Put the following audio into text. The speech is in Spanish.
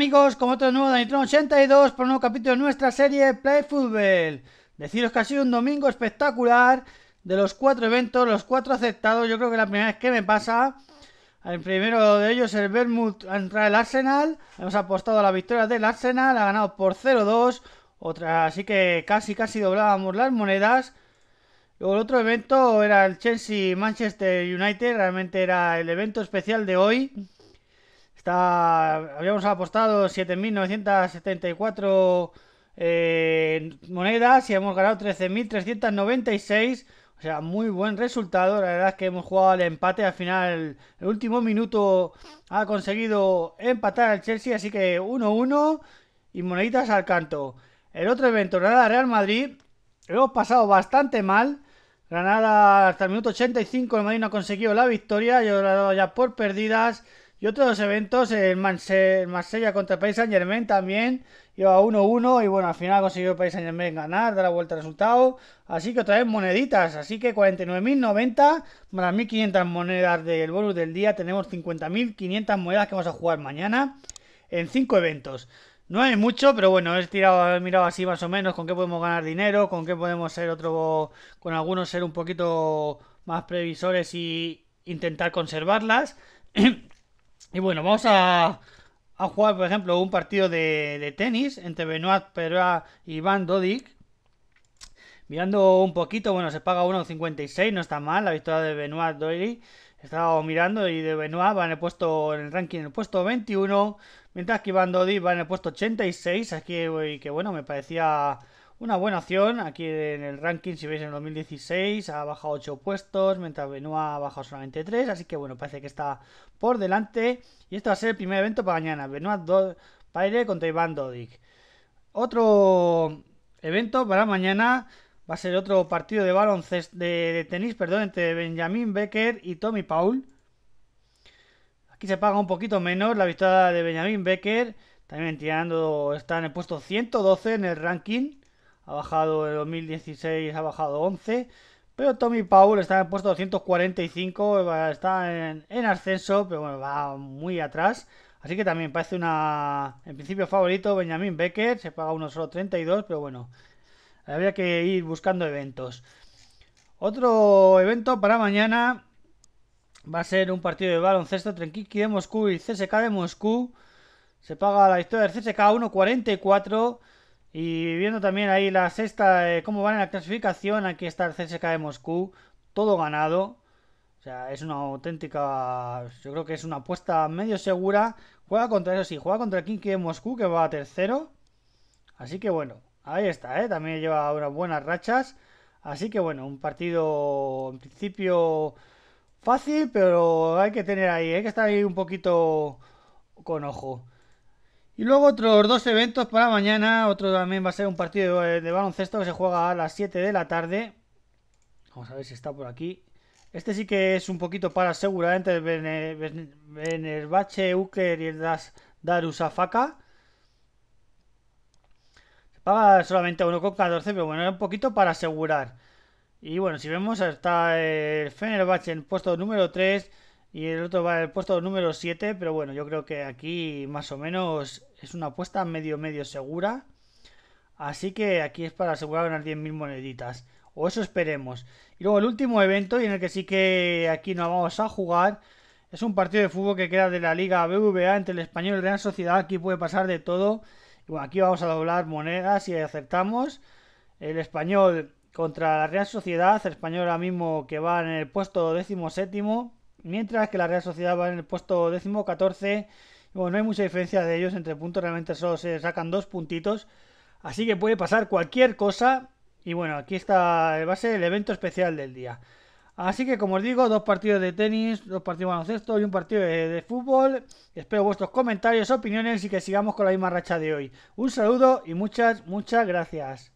amigos, como otro nuevo Danitron 82 por un nuevo capítulo de nuestra serie Play Football. Deciros que ha sido un domingo espectacular de los cuatro eventos, los cuatro aceptados. Yo creo que la primera vez que me pasa. El primero de ellos, el Bermud entra el Arsenal. Hemos apostado a la victoria del Arsenal, ha ganado por 0-2. Otra, así que casi, casi doblábamos las monedas. Luego el otro evento era el Chelsea-Manchester United. Realmente era el evento especial de hoy Está, habíamos apostado 7.974 eh, monedas y hemos ganado 13.396. O sea, muy buen resultado. La verdad es que hemos jugado al empate. Al final, el último minuto ha conseguido empatar al Chelsea. Así que 1-1 y moneditas al canto. El otro evento, Granada-Real Madrid. Lo hemos pasado bastante mal. Granada hasta el minuto 85 el Madrid no ha conseguido la victoria. Yo lo he dado ya por perdidas. Y otros eventos, el Marsella contra el Paris Saint Germain también iba 1-1 y bueno, al final consiguió el Paris Saint Germain ganar, dar la vuelta al resultado. Así que otra vez moneditas, así que 49.090 más 1.500 monedas del bonus del día, tenemos 50.500 monedas que vamos a jugar mañana en 5 eventos. No hay mucho, pero bueno, he, tirado, he mirado así más o menos con qué podemos ganar dinero, con qué podemos ser otro, con algunos ser un poquito más previsores y intentar conservarlas. Y bueno, vamos a, jugar, por ejemplo, un partido de, tenis entre Benoit Peruá y Van Dodik. Mirando un poquito, bueno, se paga 1.56, no está mal la victoria de Benoit Dodik. Estaba mirando y de Benoit van en el puesto, en el ranking, en el puesto 21, mientras que Van Dodik va en el puesto 86. Aquí que bueno, me parecía una buena opción, aquí en el ranking, si veis en el 2016, ha bajado 8 puestos, mientras Benoit ha bajado solamente 3, así que bueno, parece que está por delante. Y este va a ser el primer evento para mañana, Benoit Paire contra Iván Dodik. Otro evento para mañana va a ser otro partido de baloncesto, de, tenis, perdón, entre Benjamin Becker y Tommy Paul. Aquí se paga un poquito menos la victoria de Benjamin Becker, también tirando, está en el puesto 112 en el ranking ha bajado en 2016, ha bajado 11. Pero Tommy Paul está en el puesto 245, está en, en, ascenso, pero bueno, va muy atrás. Así que también parece una, en principio favorito, Benjamin Becker, se paga uno solo 32, pero bueno, habría que ir buscando eventos. Otro evento para mañana va a ser un partido de baloncesto entre de Moscú y CSK de Moscú. Se paga la historia del CSK 1.44. Y viendo también ahí la sexta, eh, cómo van en la clasificación, aquí está el CSK de Moscú, todo ganado. O sea, es una auténtica, yo creo que es una apuesta medio segura. Juega contra eso sí, juega contra el Kinky de Moscú, que va a tercero. Así que bueno, ahí está, eh, también lleva unas buenas rachas. Así que bueno, un partido en principio fácil, pero hay que tener ahí, hay que estar ahí un poquito con ojo. Y luego otros dos eventos para mañana. Otro también va a ser un partido de, eh, baloncesto que se juega a las 7 de la tarde. Vamos a ver si está por aquí. Este sí que es un poquito para asegurar. Entre el Benerbache, y el das, Darusafaka. Se paga solamente 1,14, pero bueno, era un poquito para asegurar. Y bueno, si vemos, está el Fenerbahce en puesto número 3 y el otro va en el puesto número 7, pero bueno, yo creo que aquí más o menos es una apuesta medio medio segura. Así que aquí es para asegurar ganar 10.000 moneditas. O eso esperemos. Y luego el último evento y en el que sí que aquí nos vamos a jugar. Es un partido de fútbol que queda de la Liga BVA entre el Español y la Real Sociedad. Aquí puede pasar de todo. Y bueno, aquí vamos a doblar monedas y aceptamos. El Español contra la Real Sociedad. El Español ahora mismo que va en el puesto décimo séptimo. Mientras que la Real Sociedad va en el puesto décimo catorce. Bueno, no hay mucha diferencia de ellos entre puntos, realmente solo se sacan dos puntitos. Así que puede pasar cualquier cosa. Y bueno, aquí está, va a el evento especial del día. Así que como os digo, dos partidos de tenis, dos partidos de baloncesto y un partido de, de fútbol. Espero vuestros comentarios, opiniones y que sigamos con la misma racha de hoy. Un saludo y muchas, muchas gracias.